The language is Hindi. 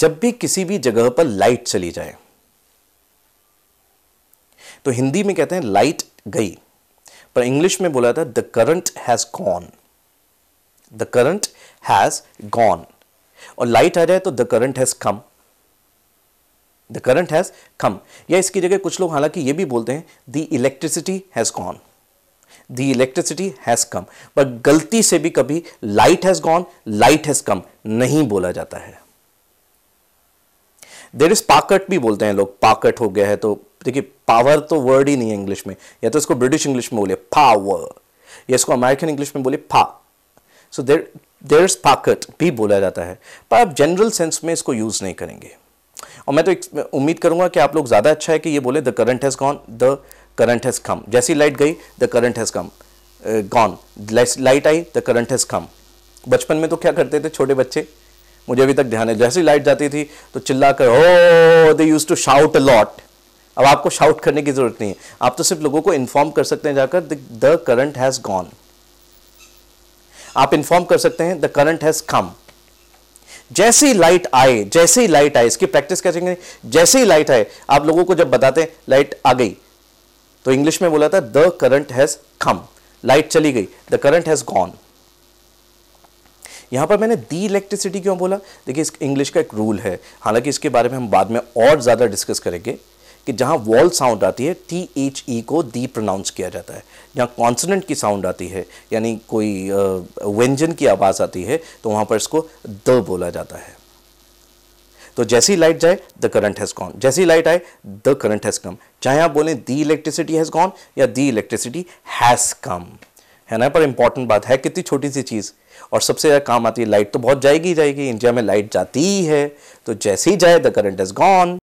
जब भी किसी भी जगह पर लाइट चली जाए तो हिंदी में कहते हैं लाइट गई पर इंग्लिश में बोला था the current has gone the current has gone और लाइट आ जाए तो the current has come the current has come या इसकी जगह कुछ लोग हालांकि ये भी बोलते हैं the electricity has gone the electricity has come पर गलती से भी कभी light has gone light has come नहीं बोला जाता है देर इज़ पाकट भी बोलते हैं लोग पाकट हो गया है तो देखिए पावर तो वर्ड ही नहीं है इंग्लिश में या तो इसको ब्रिटिश इंग्लिश में बोलिए पावर या इसको अमेरिकन इंग्लिश में बोलिए पा सो देर देर इज पाकट भी बोला जाता है पर आप जनरल सेंस में इसको यूज़ नहीं करेंगे और मैं तो उम्मीद करूंगा कि आप लोग ज़्यादा अच्छा है कि ये बोले the current has gone the current has come जैसी लाइट गई the current has come gone light आई द करंट हैज़ कम बचपन में तो क्या करते थे छोटे बच्चे मुझे अभी तक ध्यान है जैसे ही लाइट जाती थी तो चिल्ला कर हो they use to shout a lot अब आपको शाउट करने की जरूरत नहीं है आप तो सिर्फ लोगों को इन्फॉर्म कर सकते हैं जाकर द करंट हैज गॉन आप इन्फॉर्म कर सकते हैं द करंट हैज कम जैसे ही लाइट आए जैसे ही लाइट आए इसकी प्रैक्टिस कैसे करेंगे जैसे ही लाइट आए आप लोगों को जब बताते हैं लाइट आ गई तो इंग्लिश में बोला था the current has come light चली गई द करंट हैज गॉन यहाँ पर मैंने दी इलेक्ट्रिसिटी क्यों बोला देखिए इस इंग्लिश का एक रूल है हालांकि इसके बारे में हम बाद में और ज़्यादा डिस्कस करेंगे कि जहाँ वॉल साउंड आती है टी एच ई को दी प्रोनाउंस किया जाता है जहाँ कॉन्सनेंट की साउंड आती है यानी कोई व्यंजन की आवाज़ आती है तो वहाँ पर इसको द बोला जाता है तो जैसी लाइट जाए द करंट हैज़ गॉन जैसी लाइट आए द करंट हैज़ कम चाहे आप बोलें दी इलेक्ट्रिसिटी हैज़ गॉन या दी इलेक्ट्रिसिटी हैज़ कम है ना पर इंपॉर्टेंट बात है कितनी छोटी सी चीज़ और सबसे ज़्यादा काम आती है लाइट तो बहुत जाएगी जाएगी इंडिया में लाइट जाती ही है तो जैसे ही जाए द करंट इज़ गॉन